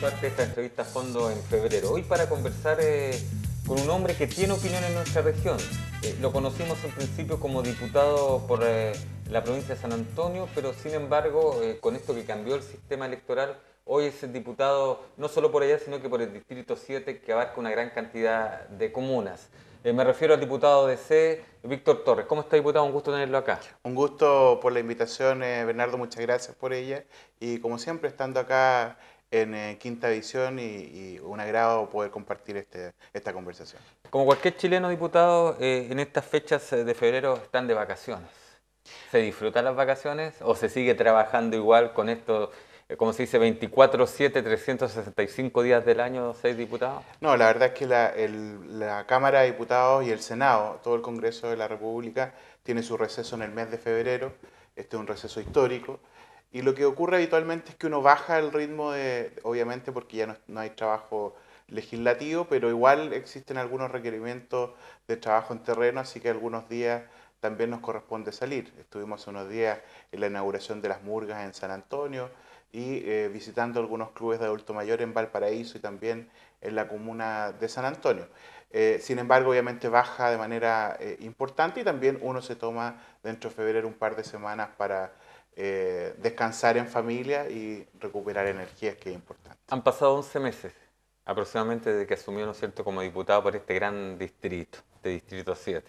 parte de esta entrevista a fondo en febrero. Hoy para conversar eh, con un hombre que tiene opinión en nuestra región. Eh, lo conocimos en principio como diputado por eh, la provincia de San Antonio, pero sin embargo, con esto que cambió el sistema electoral, hoy es el diputado no solo por allá, sino que por el Distrito 7, que abarca una gran cantidad de comunas. me refiero al diputado de C, Víctor Torres. ¿Cómo está, diputado? Un gusto tenerlo acá. Un gusto por la invitación, Bernardo. Muchas gracias por ella. Y como siempre, estando acá en eh, Quinta edición y, un agrado poder compartir este, esta conversación. Como cualquier chileno diputado, eh, en estas fechas de febrero están de vacaciones. ¿Se disfrutan las vacaciones o se sigue trabajando igual con esto, eh, como se dice, 24, 7, 365 días del año, seis diputados? No, la verdad es que la, la Cámara de Diputados y el Senado, todo el Congreso de la República, tiene su receso en el mes de febrero. Este es un receso histórico y lo que ocurre habitualmente es que uno baja el ritmo de, obviamente porque ya no, hay trabajo legislativo, pero igual existen algunos requerimientos de trabajo en terreno, así que algunos días también nos corresponde salir. Estuvimos unos días en la inauguración de las murgas en San Antonio y eh, visitando algunos clubes de adulto mayor en Valparaíso y también en la comuna de San Antonio. Eh, sin embargo, obviamente baja de manera eh, importante y también uno se toma dentro de febrero un par de semanas para eh, descansar en familia y recuperar energías, que es importante. Han pasado 11 meses aproximadamente desde que asumió, ¿no es cierto?, como diputado por este gran distrito, de Distrito 7.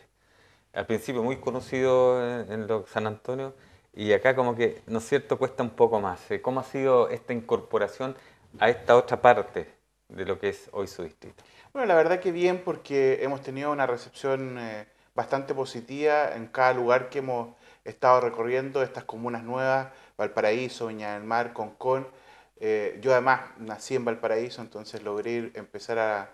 Al principio muy conocido en, San Antonio y acá como que, ¿no es cierto?, cuesta un poco más. Eh, ¿Cómo ha sido esta incorporación a esta otra parte de lo que es hoy su distrito? Bueno, la verdad que bien porque hemos tenido una recepción eh, bastante positiva en cada lugar que hemos he estado recorriendo estas comunas nuevas, Valparaíso, Viña del Mar, Concón. Eh, yo además nací en Valparaíso, entonces logré empezar a,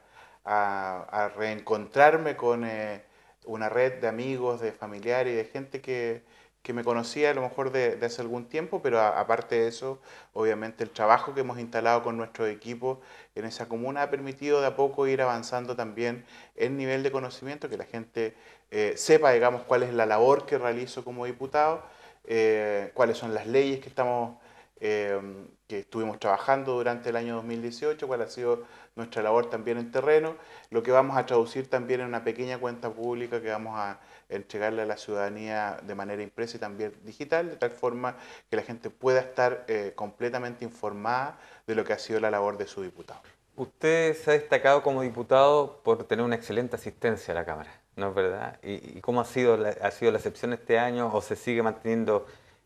reencontrarme con eh, una red de amigos, de familiares y de gente que, que me conocía a lo mejor de, hace algún tiempo, pero aparte de eso, obviamente el trabajo que hemos instalado con nuestro equipo en esa comuna ha permitido de a poco ir avanzando también el nivel de conocimiento, que la gente eh, sepa, digamos, cuál es la labor que realizo como diputado, eh, cuáles son las leyes que estamos Em, que estuvimos trabajando durante el año 2018, cuál ha sido nuestra labor también en terreno, lo que vamos a traducir también en una pequeña cuenta pública que vamos a entregarle a la ciudadanía de manera impresa y también digital, de tal forma que la gente pueda estar eh, completamente informada de lo que ha sido la labor de su diputado. Usted se ha destacado como diputado por tener una excelente asistencia a la Cámara, ¿no es verdad? ¿Y, cómo ha sido, ha sido la excepción este año o se sigue manteniendo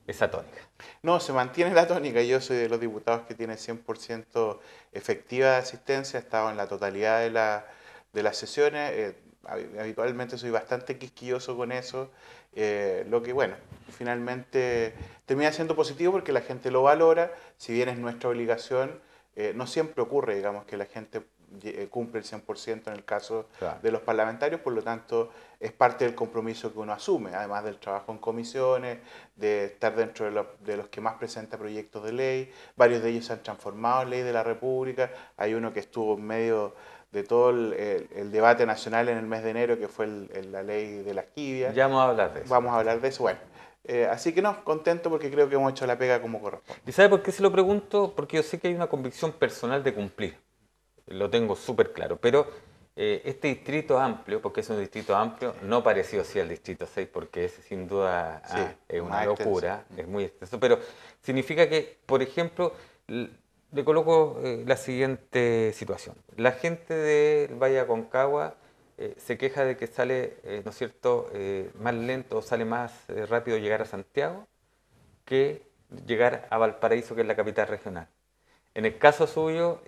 esa tónica. No, se mantiene la tónica. Yo soy de los diputados que tiene 100% efectiva de asistencia, he estado en la totalidad de, las sesiones. Eh, habitualmente soy bastante quisquilloso con eso, eh, lo que bueno, finalmente termina siendo positivo porque la gente lo valora, si bien es nuestra obligación, eh, no siempre ocurre, digamos, que la gente eh, cumple el 100% en el caso de los parlamentarios, por lo tanto es parte del compromiso que uno asume, además del trabajo en comisiones, de estar dentro de, los, que más presenta proyectos de ley, varios de ellos se han transformado en ley de la República, hay uno que estuvo en medio de todo el, debate nacional en el mes de enero, que fue la ley de la Quibia. Ya vamos a hablar de eso. Vamos a hablar de eso, bueno. Eh, así que no, contento porque creo que hemos hecho la pega como corresponde. ¿Y sabe por qué se lo pregunto? Porque yo sé que hay una convicción personal de cumplir lo tengo súper claro. Pero eh, este distrito amplio, porque es un distrito amplio, no parecido así al distrito 6, porque es sin duda ah, una locura, mm. es muy extenso, pero significa que, por ejemplo, le coloco eh, la siguiente situación. La gente del Valle Aconcagua eh, se queja de que sale, ¿no es cierto?, más lento, o sale más rápido llegar a Santiago que llegar a Valparaíso, que es la capital regional. En el caso suyo,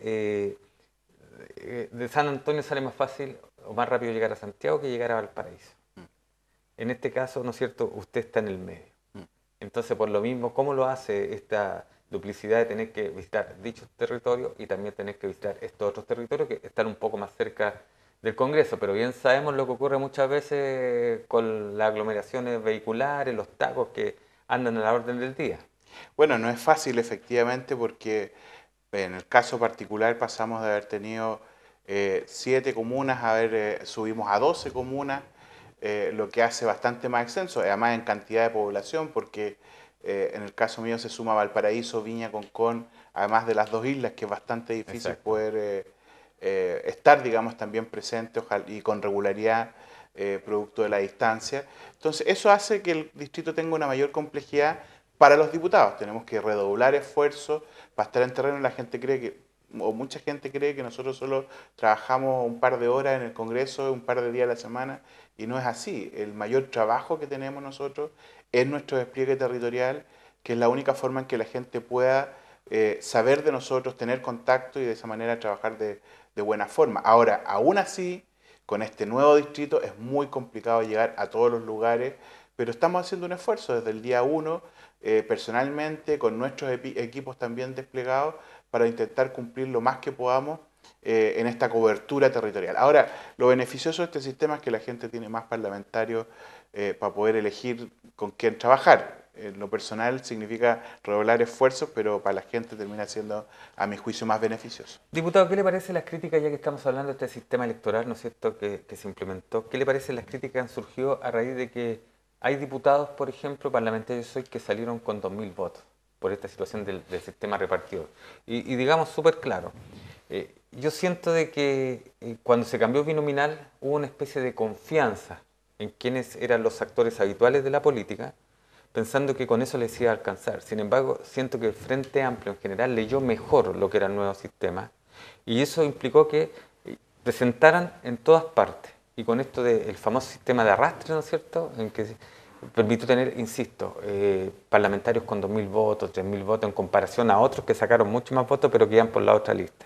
eh, de San Antonio sale más fácil o más rápido llegar a Santiago que llegar a Valparaíso. Mm. En este caso, ¿no es cierto? Usted está en el medio. Mm. Entonces, por lo mismo, ¿cómo lo hace esta duplicidad de tener que visitar dichos territorios y también tener que visitar estos otros territorios que están un poco más cerca del Congreso? Pero bien sabemos lo que ocurre muchas veces con las aglomeraciones vehiculares, los tacos que andan a la orden del día. Bueno, no es fácil efectivamente porque en el caso particular pasamos de haber tenido eh, siete comunas, a ver, eh, subimos a doce comunas, eh, lo que hace bastante más extenso, además en cantidad de población, porque en el caso mío se suma Valparaíso, Viña, Concón, además de las dos islas, que es bastante difícil poder estar, digamos, también presente y con regularidad. producto de la distancia. Entonces, eso hace que el distrito tenga una mayor complejidad, para los diputados. Tenemos que redoblar esfuerzos para estar en terreno. La gente cree que, o mucha gente cree que nosotros solo trabajamos un par de horas en el Congreso, un par de días a la semana, y no es así. El mayor trabajo que tenemos nosotros es nuestro despliegue territorial, que es la única forma en que la gente pueda eh, saber de nosotros, tener contacto y de esa manera trabajar de, buena forma. Ahora, aún así, con este nuevo distrito es muy complicado llegar a todos los lugares, pero estamos haciendo un esfuerzo desde el día 1 eh, personalmente, con nuestros equipos también desplegados, para intentar cumplir lo más que podamos eh, en esta cobertura territorial. Ahora, lo beneficioso de este sistema es que la gente tiene más parlamentarios eh, para poder elegir con quién trabajar. En lo personal significa redoblar esfuerzos, pero para la gente termina siendo, a mi juicio, más beneficioso. Diputado, ¿qué le parece las críticas, ya que estamos hablando de este sistema electoral, ¿no es cierto?, que, que se implementó. ¿Qué le parecen las críticas que han surgido a raíz de que hay diputados, por ejemplo, parlamentarios hoy que salieron con 2.000 votos por esta situación del, sistema repartido. Y, digamos súper claro, eh, yo siento de que eh, cuando se cambió binominal hubo una especie de confianza en quienes eran los actores habituales de la política, pensando que con eso les iba a alcanzar. Sin embargo, siento que el Frente Amplio en general leyó mejor lo que era el nuevo sistema y eso implicó que eh, presentaran en todas partes y con esto del famoso sistema de arrastre, ¿no es cierto?, en que permitió tener, insisto, eh, parlamentarios con 2.000 votos, 3.000 votos en comparación a otros que sacaron mucho más votos pero que iban por la otra lista.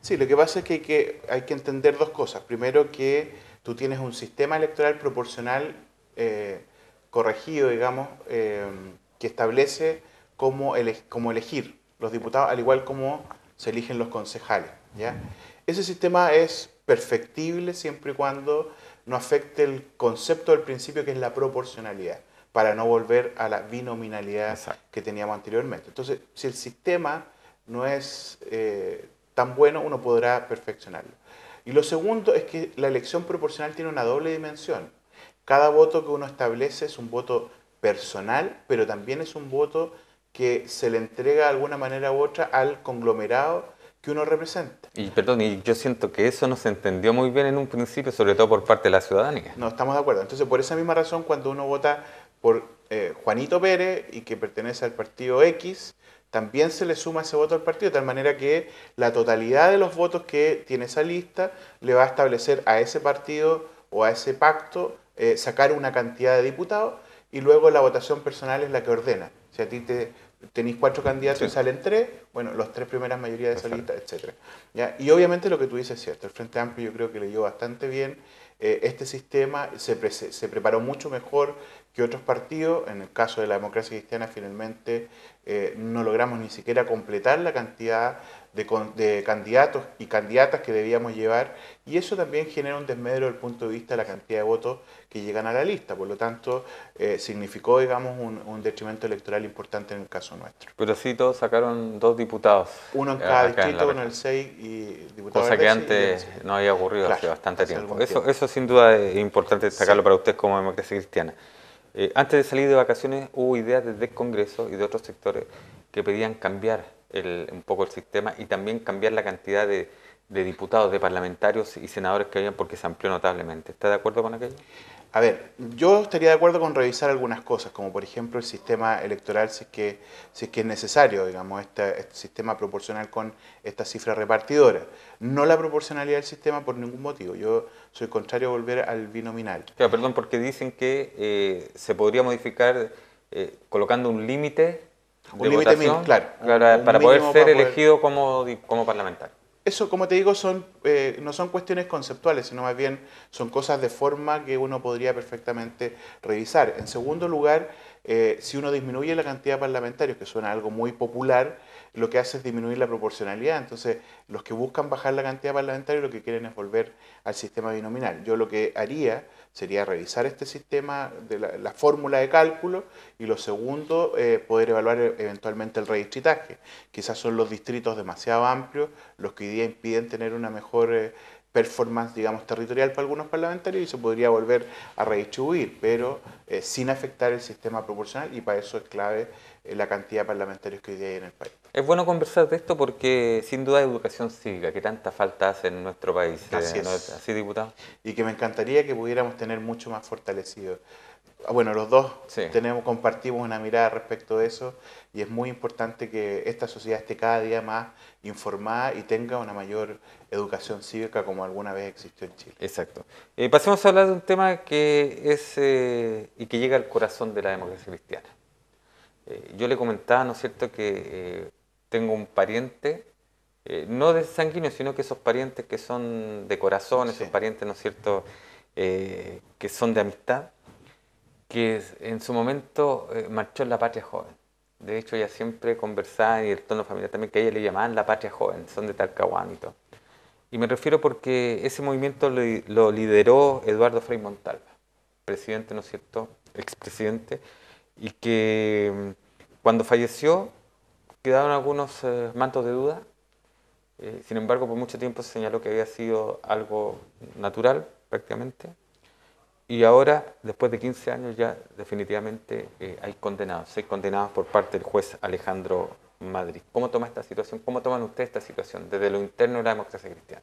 Sí, lo que pasa es que hay, que entender dos cosas. Primero que tú tienes un sistema electoral proporcional eh, corregido, digamos, eh, que establece cómo, elegir los diputados, al igual como se eligen los concejales. ¿ya? Ese sistema es perfectible siempre y cuando no afecte el concepto del principio que es la proporcionalidad, para no volver a la binominalidad que teníamos anteriormente. Entonces, si el sistema no es eh, tan bueno, uno podrá perfeccionarlo. Y lo segundo es que la elección proporcional tiene una doble dimensión. Cada voto que uno establece es un voto personal, pero también es un voto que se le entrega de alguna manera u otra al conglomerado que uno representa. Y perdón, y yo siento que eso no se entendió muy bien en un principio, sobre todo por parte de la ciudadanía. No, estamos de acuerdo. Entonces, por esa misma razón, cuando uno vota por eh, Juanito Pérez y que pertenece al partido X, también se le suma ese voto al partido, de tal manera que la totalidad de los votos que tiene esa lista le va a establecer a ese partido o a ese pacto eh, sacar una cantidad de diputados y luego la votación personal es la que ordena. sea, a ti te tenéis cuatro candidatos y salen tres, bueno, los tres primeras mayorías de salida, etc. ¿Ya? Y obviamente lo que tú dices es cierto, el Frente Amplio yo creo que le dio bastante bien eh, este sistema, se, preparó mucho mejor que otros partidos, en el caso de la democracia cristiana finalmente eh, no logramos ni siquiera completar la cantidad de, de, candidatos y candidatas que debíamos llevar y eso también genera un desmedro desde el punto de vista de la cantidad de votos que llegan a la lista. Por lo tanto, eh, significó, digamos, un, detrimento electoral importante en el caso nuestro. Pero sí, todos sacaron dos diputados. Uno en eh, cada distrito, uno en el 6 y diputado Cosa que antes no había ocurrido hace bastante tiempo. Eso, eso sin duda es importante destacarlo para ustedes como democracia cristiana. Eh, antes de salir de vacaciones hubo ideas desde el Congreso y de otros sectores que pedían cambiar un poco el sistema y también cambiar la cantidad de, diputados, de parlamentarios y senadores que hayan, porque se amplió notablemente. ¿Está de acuerdo con aquello? A ver, yo estaría de acuerdo con revisar algunas cosas, como por ejemplo el sistema electoral, si es que, es, que es necesario, digamos, este, este, sistema proporcional con esta cifra repartidora. No la proporcionalidad del sistema por ningún motivo. Yo soy contrario a volver al binominal. Claro, perdón, porque dicen que eh, se podría modificar eh, colocando un límite un límite mínimo, claro. Para, poder ser elegido como, como parlamentario. Eso, como te digo, son, eh, no son cuestiones conceptuales, sino más bien son cosas de forma que uno podría perfectamente revisar. En segundo lugar, eh, si uno disminuye la cantidad de parlamentarios, que suena algo muy popular, lo que hace es disminuir la proporcionalidad. Entonces, los que buscan bajar la cantidad de parlamentarios lo que quieren es volver al sistema binominal. Yo lo que haría sería revisar este sistema, de la, fórmula de cálculo, y lo segundo, eh, poder evaluar eh, eventualmente el redistritaje. Quizás son los distritos demasiado amplios los que hoy día impiden tener una mejor... Eh, performance, digamos, territorial para algunos parlamentarios y se podría volver a redistribuir, pero eh, sin afectar el sistema proporcional y para eso es clave eh, la cantidad de parlamentarios que hoy día hay en el país. Es bueno conversar de esto porque sin duda educación cívica, que tanta falta hace en nuestro país. Eh, así diputado. Y que me encantaría que pudiéramos tener mucho más fortalecido Ah, bueno, los dos tenemos, compartimos una mirada respecto de eso y es muy importante que esta sociedad esté cada día más informada y tenga una mayor educación cívica como alguna vez existió en Chile. Exacto. Eh, pasemos a hablar de un tema que es eh, y que llega al corazón de la democracia cristiana. Eh, yo le comentaba, ¿no es cierto?, que tengo un pariente, no de sanguíneo, sino que esos parientes que son de corazón, esos parientes, ¿no es cierto?, que son de amistad que en su momento eh, marchó en la patria joven. De hecho, ella siempre conversaba y el tono familiar también que a ella le llamaban la patria joven, son de Talcahuán y Y me refiero porque ese movimiento lo, lideró Eduardo Frei Montalva, presidente, ¿no es cierto?, expresidente, y que mm, cuando falleció quedaron algunos eh, mantos de duda. Eh, sin embargo, por mucho tiempo se señaló que había sido algo natural, prácticamente, y ahora, después de 15 años, ya definitivamente eh, hay condenados, seis condenados por parte del juez Alejandro Madrid. ¿Cómo toma esta situación? ¿Cómo toman ustedes esta situación desde lo interno de la democracia cristiana?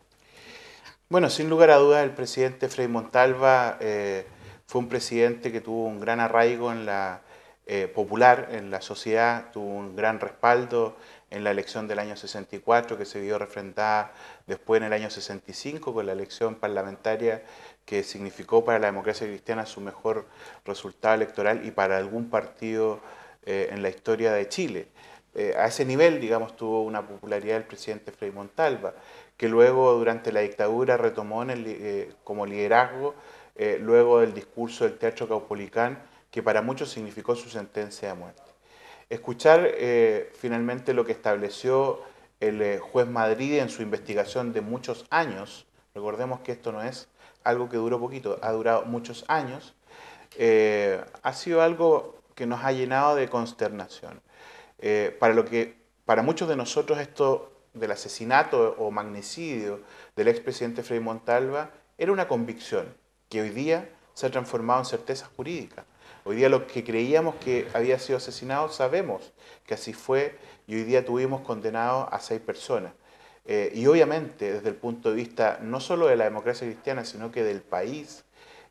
Bueno, sin lugar a dudas, el presidente Frei Montalva eh, fue un presidente que tuvo un gran arraigo en la eh, popular, en la sociedad, tuvo un gran respaldo en la elección del año 64 que se vio refrendada después en el año 65 con la elección parlamentaria que significó para la democracia cristiana su mejor resultado electoral y para algún partido eh, en la historia de Chile. Eh, a ese nivel, digamos, tuvo una popularidad el presidente Frei Montalva, que luego durante la dictadura retomó eh, como liderazgo luego del discurso del Teatro Caupolicán, que para muchos significó su sentencia de muerte escuchar eh, finalmente lo que estableció el eh, juez Madrid en su investigación de muchos años. Recordemos que esto no es algo que duró poquito, ha durado muchos años. Eh, ha sido algo que nos ha llenado de consternación. para, lo que, para muchos de nosotros esto del asesinato o magnicidio del expresidente Frei Montalva era una convicción que hoy día se ha transformado en certeza jurídica. Hoy día los que creíamos que había sido asesinado sabemos que así fue y hoy día tuvimos condenados a seis personas. Eh, y obviamente desde el punto de vista no solo de la democracia cristiana, sino que del país,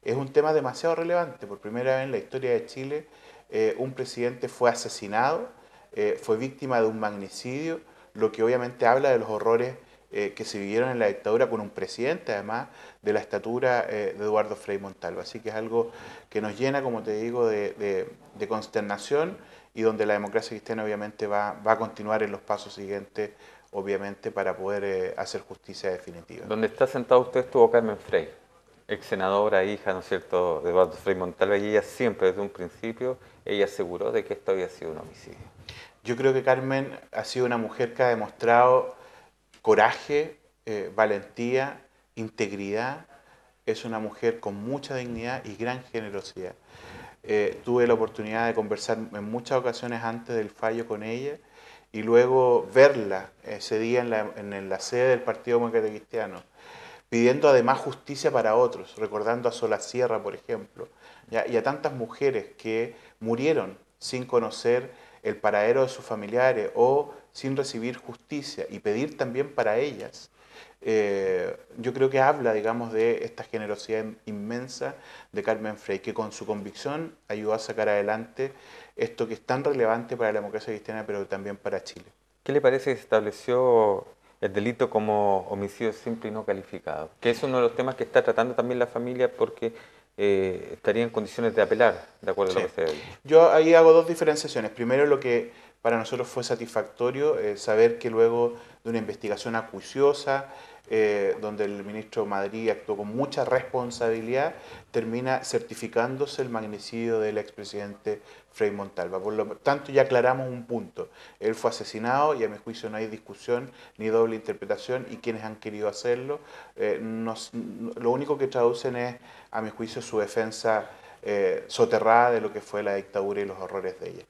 es un tema demasiado relevante. Por primera vez en la historia de Chile, eh, un presidente fue asesinado, eh, fue víctima de un magnicidio, lo que obviamente habla de los horrores eh, que se vivieron en la dictadura con un presidente, además, de la estatura eh, de Eduardo Frei Montalvo. Así que es algo que nos llena, como te digo, de, consternación y donde la democracia cristiana obviamente va, a continuar en los pasos siguientes, obviamente, para poder eh, hacer justicia definitiva. Donde está sentado usted estuvo Carmen Frey, ex senadora, hija, ¿no es cierto?, de Eduardo Frei Montalva, y ella siempre, desde un principio, ella aseguró de que esto había sido un homicidio. Yo creo que Carmen ha sido una mujer que ha demostrado coraje, eh, valentía, integridad. Es una mujer con mucha dignidad y gran generosidad. Eh, tuve la oportunidad de conversar en muchas ocasiones antes del fallo con ella y luego verla eh, ese día en la, sede del Partido Comunista Cristiano, pidiendo además justicia para otros, recordando a Sola Sierra, por ejemplo, y a tantas mujeres que murieron sin conocer el paradero de sus familiares o sin recibir justicia y pedir también para ellas, eh, yo creo que habla, digamos, de esta generosidad inmensa de Carmen Frey, que con su convicción ayudó a sacar adelante esto que es tan relevante para la democracia cristiana, pero también para Chile. ¿Qué le parece que se estableció el delito como homicidio simple y no calificado? Que es uno de los temas que está tratando también la familia porque eh, estaría en condiciones de apelar, de acuerdo a lo que se Yo ahí hago dos diferenciaciones. Primero, lo que para nosotros fue satisfactorio eh, saber que luego de una investigación acuciosa, eh, donde el ministro Madrid actuó con mucha responsabilidad, termina certificándose el magnicidio del expresidente Frei Montalva. Por lo tanto, ya aclaramos un punto. Él fue asesinado y a mi juicio no hay discusión ni doble interpretación y quienes han querido hacerlo, eh, lo único que traducen es, a mi juicio, su defensa eh, soterrada de lo que fue la dictadura y los horrores de ella.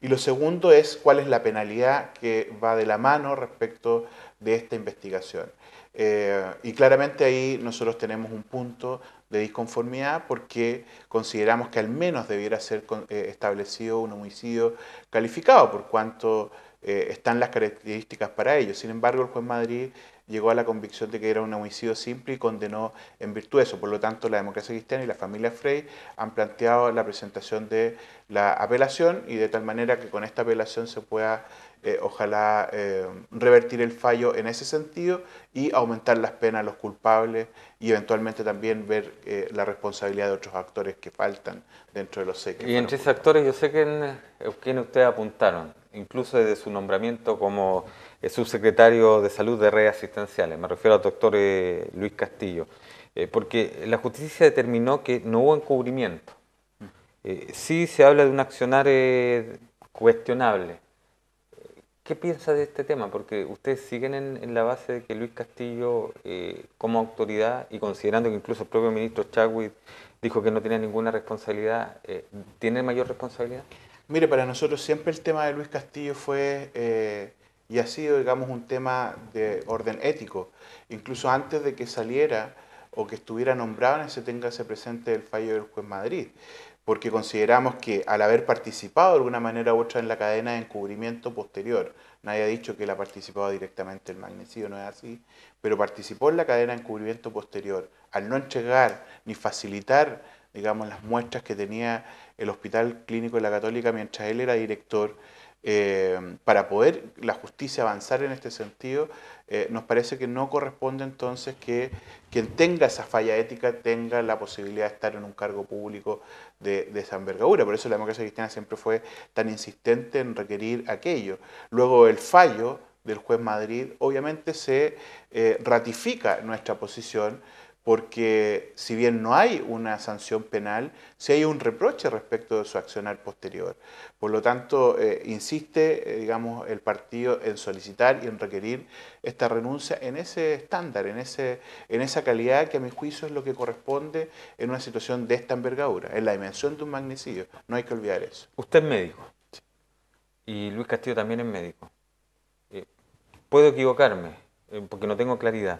Y lo segundo es cuál es la penalidad que va de la mano respecto de esta investigación. Eh, y claramente ahí nosotros tenemos un punto de disconformidad porque consideramos que al menos debiera ser eh, establecido un homicidio calificado, por cuanto están las características para ello. Sin embargo, el juez Madrid llegó a la convicción de que era un homicidio simple y condenó en virtud de eso. Por lo tanto, la democracia cristiana y la familia Frey han planteado la presentación de la apelación y de tal manera que con esta apelación se pueda, eh, ojalá, eh, revertir el fallo en ese sentido y aumentar las penas a los culpables y eventualmente también ver eh, la responsabilidad de otros actores que faltan dentro de los seques. Y entre esos actores yo sé que en, en ustedes apuntaron, incluso desde su nombramiento como eh, subsecretario de Salud de Redes Asistenciales, me refiero al doctor eh, Luis Castillo, eh, porque la justicia determinó que no hubo encubrimiento. sí se habla de un accionar cuestionable. ¿Qué piensa de este tema? Porque ustedes siguen en, la base de que Luis Castillo, como autoridad, y considerando que incluso el propio ministro Chagüi dijo que no tenía ninguna responsabilidad, ¿tiene mayor responsabilidad? Mire, para nosotros siempre el tema de Luis Castillo fue y ha sido, digamos, un tema de orden ético. Incluso antes de que saliera o que estuviera nombrado, se tenga ese presente el fallo del juez Madrid, porque consideramos que al haber participado de alguna manera u otra en la cadena de encubrimiento posterior, nadie ha dicho que él ha participado directamente el magnesio, no es así, pero participó en la cadena de encubrimiento posterior, al no entregar ni facilitar, digamos, las muestras que tenía el Hospital Clínico de la Católica mientras él era director, eh, para poder la justicia avanzar en este sentido, eh, nos parece que no corresponde entonces que quien tenga esa falla ética tenga la posibilidad de estar en un cargo público de, esa envergadura. Por eso la democracia cristiana siempre fue tan insistente en requerir aquello. Luego el fallo del juez Madrid, obviamente se eh, ratifica nuestra posición porque si bien no hay una sanción penal, sí hay un reproche respecto de su accionar posterior. Por lo tanto, eh, insiste, eh, digamos, el partido en solicitar y en requerir esta renuncia en ese estándar, en, ese, en esa calidad que a mi juicio es lo que corresponde en una situación de esta envergadura, en la dimensión de un magnicidio. No hay que olvidar eso. Usted es médico. Y Luis Castillo también es médico. Eh, puedo equivocarme, porque no tengo claridad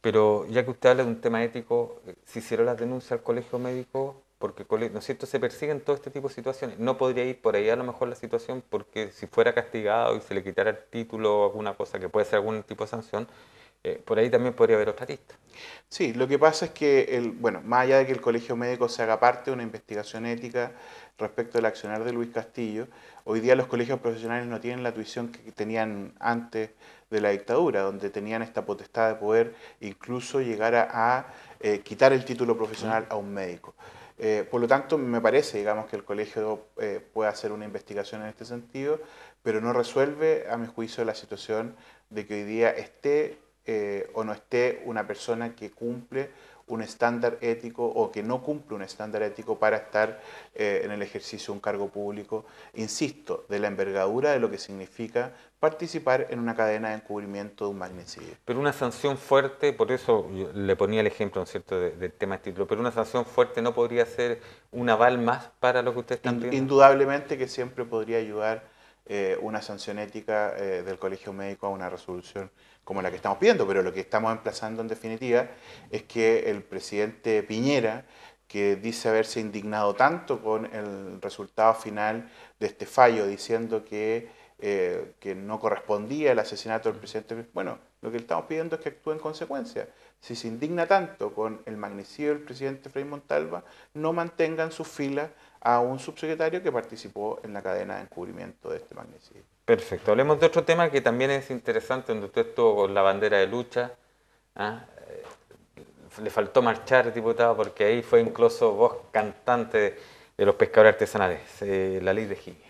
pero ya que usted habla de un tema ético, eh, ¿si hiciera la denuncia al colegio médico porque, ¿no es cierto?, se persiguen todo este tipo de situaciones. No podría ir por ahí a lo mejor la situación porque si fuera castigado y se le quitara el título o alguna cosa que puede ser algún tipo de sanción, eh, por ahí también podría haber otra lista. Sí, lo que pasa es que, el, bueno, más allá de que el colegio médico se haga parte de una investigación ética respecto al accionar de Luis Castillo, hoy día los colegios profesionales no tienen la tuición que tenían antes de la dictadura, donde tenían esta potestad de poder incluso llegar a, eh, quitar el título profesional a un médico. Eh, por lo tanto, me parece, digamos, que el colegio eh, puede hacer una investigación en este sentido, pero no resuelve, a mi juicio, la situación de que hoy día esté o no esté una persona que cumple un estándar ético o que no cumple un estándar ético para estar en el ejercicio de un cargo público, insisto, de la envergadura de lo que significa participar en una cadena de encubrimiento de un magnicidio. Pero una sanción fuerte, por eso le ponía el ejemplo, ¿no cierto?, del tema de título, pero una sanción fuerte no podría ser un aval más para lo que usted está pidiendo. Indudablemente que siempre podría ayudar eh, una sanción ética eh, del Colegio Médico a una resolución como la que estamos pidiendo, pero lo que estamos emplazando en definitiva es que el presidente Piñera que dice haberse indignado tanto con el resultado final de este fallo, diciendo que eh, que no correspondía el asesinato del presidente. Bueno, lo que estamos pidiendo es que actúe en consecuencia. Si se indigna tanto con el magnicidio del presidente Frei Montalva, no mantengan su fila a un subsecretario que participó en la cadena de encubrimiento de este magnicidio. Perfecto. Hablemos de otro tema que también es interesante, donde usted estuvo con la bandera de lucha. ¿ah? Eh, le faltó marchar, diputado, porque ahí fue incluso voz cantante de los pescadores artesanales, eh, la ley de Gine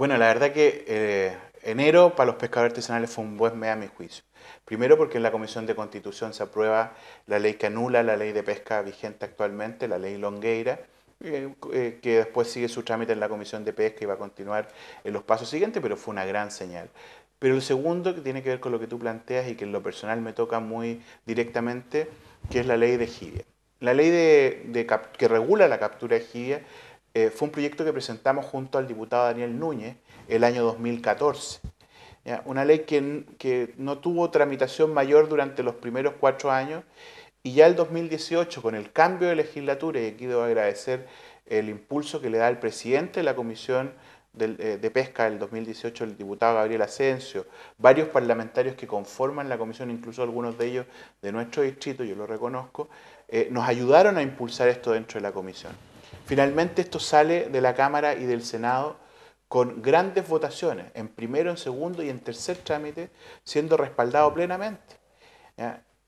bueno, la verdad que eh, enero para los pescadores artesanales fue un buen mes a mi juicio. Primero porque en la Comisión de Constitución se aprueba la ley que anula la ley de pesca vigente actualmente, la ley Longueira, eh, eh, que después sigue su trámite en la Comisión de Pesca y va a continuar en los pasos siguientes, pero fue una gran señal. Pero el segundo que tiene que ver con lo que tú planteas y que en lo personal me toca muy directamente, que es la ley de jibia. La ley que regula la captura de jibia eh, fue un proyecto que presentamos junto al diputado Daniel Núñez el año 2014. Una ley que, no tuvo tramitación mayor durante los primeros cuatro años y ya el 2018, con el cambio de legislatura, y aquí debo agradecer el impulso que le da el presidente de la Comisión eh, de, Pesca del 2018, el diputado Gabriel Asensio, varios parlamentarios que conforman la comisión, incluso algunos de ellos de nuestro distrito, yo lo reconozco, eh, nos ayudaron a impulsar esto dentro de la comisión. Finalmente esto sale de la Cámara y del Senado con grandes votaciones, en primero, en segundo y en tercer trámite, siendo respaldado plenamente.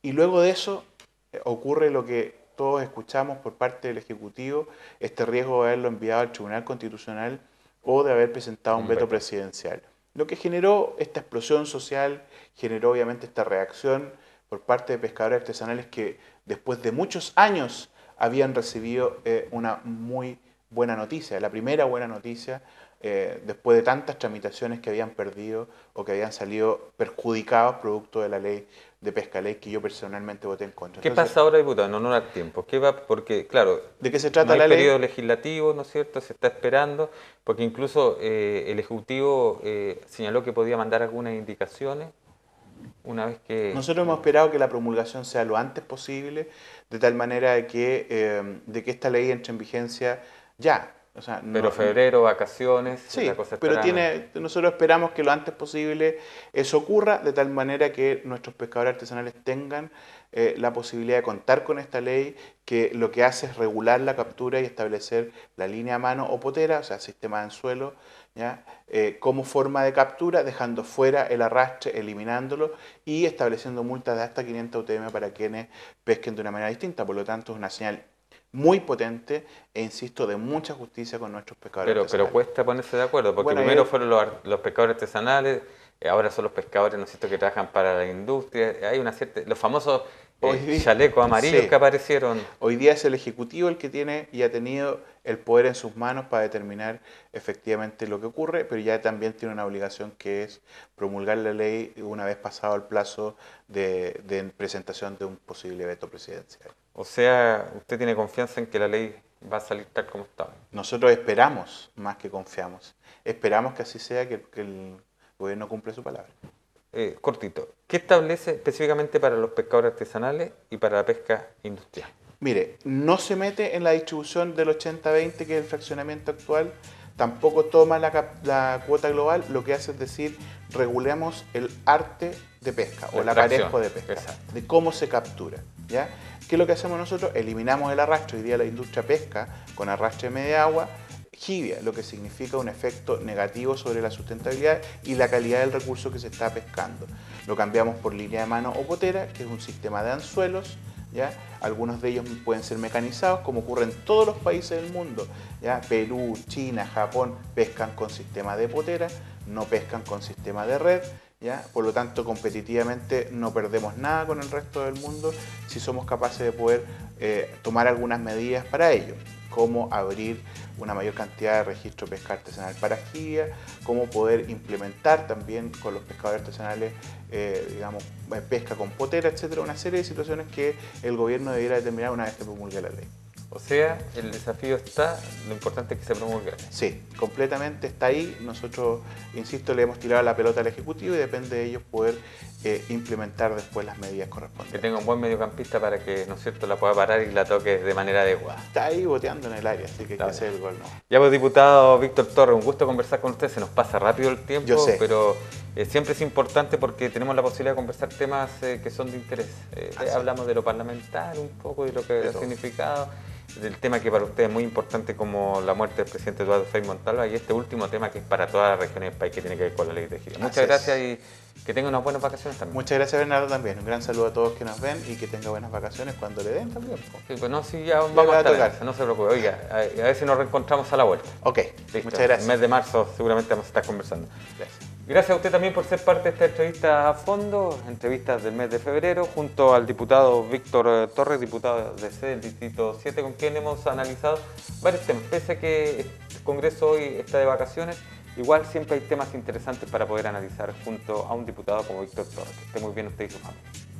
Y luego de eso eh, ocurre lo que todos escuchamos por parte del Ejecutivo, este riesgo de haberlo enviado al Tribunal Constitucional o de haber presentado un veto presidencial. Lo que generó esta explosión social, generó obviamente esta reacción por parte de pescadores artesanales que después de muchos años habían recibido eh, una muy buena noticia, la primera buena noticia eh, después de tantas tramitaciones que habían perdido o que habían salido perjudicados producto de la ley de pesca, ley que yo personalmente voté en contra. ¿Qué pasa ahora, diputado, No no da tiempo? ¿Qué va? Porque, claro, ¿de qué se trata no hay periodo legislativo, ¿no es cierto? Se está esperando, porque incluso eh, el Ejecutivo señaló que podía mandar algunas indicaciones nosotros hemos esperado que la promulgación sea lo antes posible, de tal manera que, eh, de que esta ley entre en vigencia ya, pero febrero, vacaciones, sí, cosa pero tiene, nosotros esperamos que lo antes posible eso ocurra, de tal manera que nuestros pescadores artesanales tengan eh, la posibilidad de contar con esta ley que lo que hace es regular la captura y establecer la línea a mano o potera, o sea, sistema de anzuelo, ¿ya? Eh, como forma de captura, dejando fuera el arrastre, eliminándolo y estableciendo multas de hasta 500 UTM para quienes pesquen de una manera distinta. Por lo tanto, es una señal muy potente e insisto, de mucha justicia con nuestros pescadores pero, Pero cuesta ponerse de acuerdo, porque primero eh, fueron los, pescadores artesanales, eh, ahora son los pescadores, ¿no que trabajan para la industria, hay una cierta... Los famosos eh, chalecos amarillos que aparecieron. Hoy día es el Ejecutivo el que tiene y ha tenido el poder en sus manos para determinar efectivamente lo que ocurre, pero ya también tiene una obligación que es promulgar la ley una vez pasado el plazo de presentación de un posible veto presidencial. O sea, usted tiene confianza en que la ley va a salir tal como está? Nosotros esperamos más que confiamos. Esperamos que así sea, que, el gobierno cumple su palabra. Eh, cortito, ¿qué establece específicamente para los pescadores artesanales y para la pesca industrial? Mire, no se mete en la distribución del 80-20, que es el fraccionamiento actual, tampoco toma la, cuota global, lo que hace es decir, regulemos el arte de pesca o el aparejo de pesca, de cómo se captura. ¿ya? ¿Qué es lo que hacemos nosotros? Eliminamos el arrastre. Hoy día la industria pesca con arrastre media agua jibia, lo que significa un efecto negativo sobre la sustentabilidad y la calidad del recurso que se está pescando. Lo cambiamos por línea de mano o potera, que es un sistema de anzuelos. ¿Ya? Algunos de ellos pueden ser mecanizados, como ocurre en todos los países del mundo. ¿ya? Perú, China, Japón pescan con sistema de potera, no pescan con sistema de red. Por lo tanto, competitivamente no perdemos nada con el resto del mundo si somos capaces de poder eh, tomar algunas medidas para ello, como abrir una mayor cantidad de registro de pesca artesanal para guía, cómo poder implementar también con los pescadores artesanales, eh, digamos, eh, pesca con potera, etcétera, una serie de situaciones que el gobierno debiera determinar una vez que promulgue la ley. O sea, el desafío está, lo importante es que se promulgue. Sí, completamente está ahí. Nosotros, insisto, le hemos tirado la pelota al Ejecutivo y depende de ellos poder eh, implementar después las medidas correspondientes. Que tenga un buen mediocampista para que, ¿no es cierto?, la pueda parar y la toque de manera adecuada. Está ahí boteando en el área, así que hay que hacer el gol. ¿no? Ya pues, diputado Víctor Torres, un gusto conversar con usted. Se nos pasa rápido el tiempo, Yo sé. pero eh, siempre es importante porque tenemos la posibilidad de conversar temas eh, que son de interés. hablamos de lo parlamentar un poco, de lo que ha significado del tema que para ustedes es muy importante como la muerte del presidente Eduardo Frei Montalva y este último tema que es para todas las regiones del país que tiene que ver con la ley de gira. Muchas gracias y que tengan unas buenas vacaciones también. Muchas gracias Bernardo también. Un gran saludo a todos que nos ven y que tengan buenas vacaciones cuando le den también. Pues, no, ya vamos a, a no se preocupe. Oiga, a, ver si nos reencontramos a la vuelta. Ok, muchas gracias. En el mes de marzo seguramente vamos a estar conversando. Gracias. Gracias a usted también por ser parte de esta entrevista a fondo, entrevistas del mes de febrero, junto al diputado Víctor eh, Torres, diputado de Sede del Distrito 7, con quien hemos analizado varios temas. Pese a que el este Congreso hoy está de vacaciones, igual siempre hay temas interesantes para poder analizar junto a un diputado como Víctor Torres. Que esté muy bien usted y su familia.